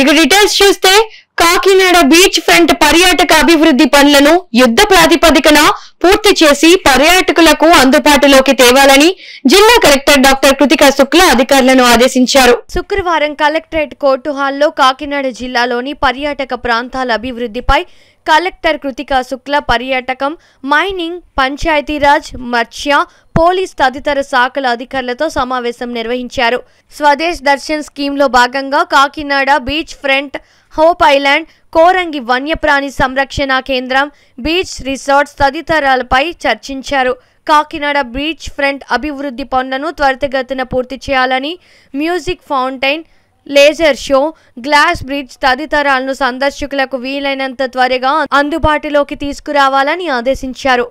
ఇక డీటెయిల్స్ చూస్తే Kakinada beach front పర్యాటక అభివృద్ధి పనులను యుద్ధ ప్రాతిపదికన పూర్తి చేసి పర్యాటకులకు అందుబాటులోకి తేవాలని జిల్లా కలెక్టర్ డాక్టర్ కృతిక శుక్ల అధికారులను ఆదేశించారు శుక్రవారం కలెక్టరేట్ కోర్టు హాల్లో కాకినాడ జిల్లాలోని పర్యాటక ప్రాంతాల అభివృద్ధిపై కలెక్టర్ కృతిక శుక్ల పర్యాటకం మైనింగ్ పంచాయతీరాజ్ మత్స్య పోలీస్ తదితర శాఖల అధికారులతో సమావేశం నిర్వహించారు స్వదేశ్ దర్శన్ స్కీమ్లో భాగంగా Kakinada beach front Hope Island Coringa వన్యప్రాణి సంరక్షణ కేంద్రం బీచ్ రిసార్ట్స్ తదితరాలపై చర్చించారు కాకినాడ బీచ్ ఫ్రంట్ అభివృద్ధి పనులను త్వరితగతిన పూర్తి చేయాలని music fountain laser show glass bridge తదితరాలను సందర్శకులకు వీలైనంత త్వరగా అందుబాటులోకి తీసుకురావాలని ఆదేశించారు